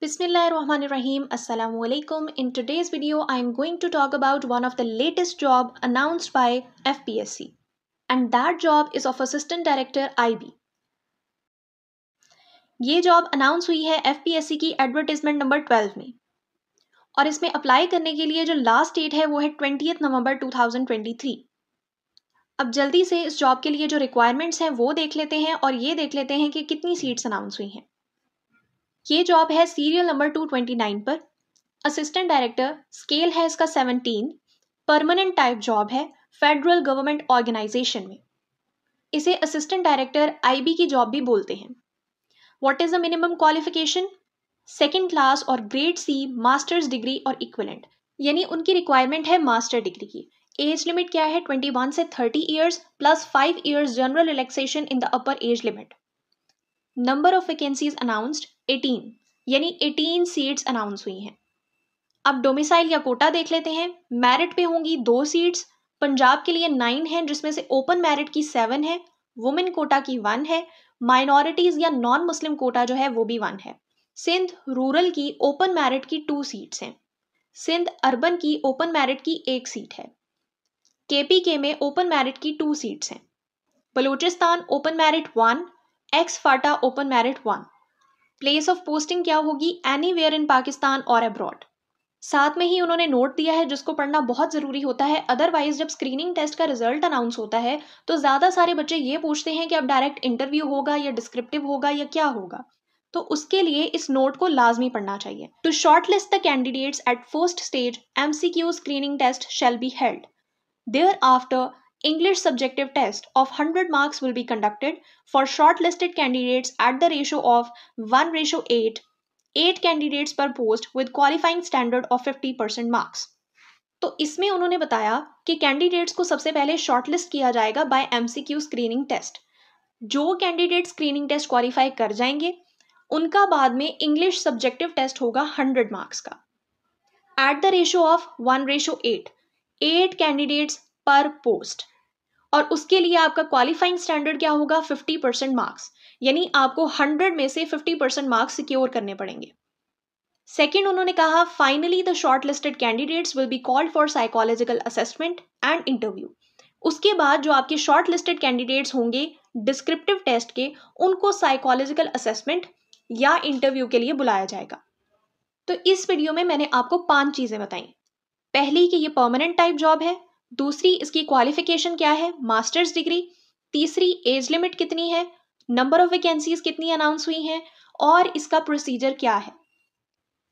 Bismillahirrahmanirrahim. Assalamu alaikum. In today's video, I'm going to talk about one of the latest job announced by FPSC. And that job is of Assistant Director IB. ये job announce हुई है FPSC की advertisement number 12 में और इसमें apply करने के लिए जो लास्ट डेट है वो है ट्वेंटी नवंबर 2023 अब जल्दी से इस जॉब के लिए जो रिक्वायरमेंट्स हैं वो देख लेते हैं और ये देख लेते हैं कि कितनी सीट्स अनाउंस हुई हैं ये जॉब है serial number two twenty nine पर असिस्टेंट डायरेक्टर स्केल है इसका सेवनटीन परमानेंट टाइप जॉब है फेडरल गवर्नमेंट ऑर्गेनाइजेशन में इसे असिस्टेंट डायरेक्टर आईबी की जॉब भी बोलते हैं what is the minimum qualification second class और ग्रेड सी मास्टर्स डिग्री और इक्वलेंट यानी उनकी रिक्वायरमेंट है मास्टर डिग्री की एज लिमिट क्या है ट्वेंटी वन से thirty years plus five years general relaxation in the upper age limit number of vacancies announced 18 यानी 18 सीट्स अनाउंस हुई हैं अब डोमिसाइल या कोटा देख लेते हैं मेरिट पे होंगी दो सीट्स पंजाब के लिए नाइन हैं जिसमें से ओपन मेरिट की सेवन है वुमेन कोटा की वन है माइनॉरिटीज या नॉन मुस्लिम कोटा जो है वो भी वन है सिंध रूरल की ओपन मेरिट की टू सीट्स हैं सिंध अर्बन की ओपन मेरिट की एक सीट है केपीके में ओपन मेरिट की टू सीट्स हैं Balochistan open merit one ex FATA open merit one place of posting क्या होगी एनी वेयर इन पाकिस्तान और अब्रॉड साथ में ही उन्होंने नोट दिया है जिसको पढ़ना बहुत ज़रूरी होता है अदरवाइज जब स्क्रीनिंग टेस्ट का रिजल्ट अनाउंस होता है तो ज़्यादा सारे बच्चे ये पूछते हैं कि अब डायरेक्ट इंटरव्यू होगा या डिस्क्रिप्टिव होगा या क्या होगा तो उसके लिए इस नोट को लाजमी पढ़ना चाहिए to short list the candidates at first stage an screening test shall be held thereafter English subjective test of 100 marks will be conducted for shortlisted candidates at the ratio of 1 ratio 8, 8 candidates per post with qualifying standard of 50% marks. तो इसमें उन्होंने बताया कि candidates को सबसे पहले shortlist किया जाएगा बाय एमसीक्यू स्क्रीनिंग टेस्ट जो कैंडिडेट स्क्रीनिंग टेस्ट क्वालिफाई कर जाएंगे उनका बाद में इंग्लिश सब्जेक्टिव टेस्ट होगा हंड्रेड मार्क्स का at the ratio of one ratio eight eight candidates पर पोस्ट और उसके लिए आपका क्वालिफाइंग स्टैंडर्ड क्या होगा 50 परसेंट मार्क्स यानी आपको 100 में से 50 परसेंट मार्क्स सिक्योर करने पड़ेंगे सेकेंड उन्होंने कहा finally the short listed candidates will be called for psychological assessment and interview उसके बाद जो आपके शॉर्ट लिस्टेड कैंडिडेट्स होंगे डिस्क्रिप्टिव टेस्ट के उनको साइकोलॉजिकल असेसमेंट या इंटरव्यू के लिए बुलाया जाएगा तो इस वीडियो में मैंने आपको पांच चीज़ें बताई पहली कि ये परमानेंट टाइप जॉब है दूसरी इसकी क्वालिफिकेशन क्या है मास्टर्स डिग्री तीसरी एज लिमिट कितनी है नंबर ऑफ वैकेंसीज कितनी अनाउंस हुई हैं और इसका प्रोसीजर क्या है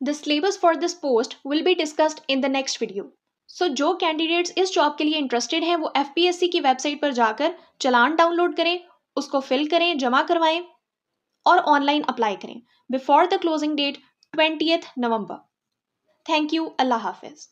the syllabus for this post will be discussed in the next video so जो कैंडिडेट्स इस जॉब के लिए इंटरेस्टेड हैं वो एफ की वेबसाइट पर जाकर चलान डाउनलोड करें उसको फिल करें जमा करवाएं और ऑनलाइन अप्लाई करें before the closing date twenty November thank you अल्लाह हाफिज़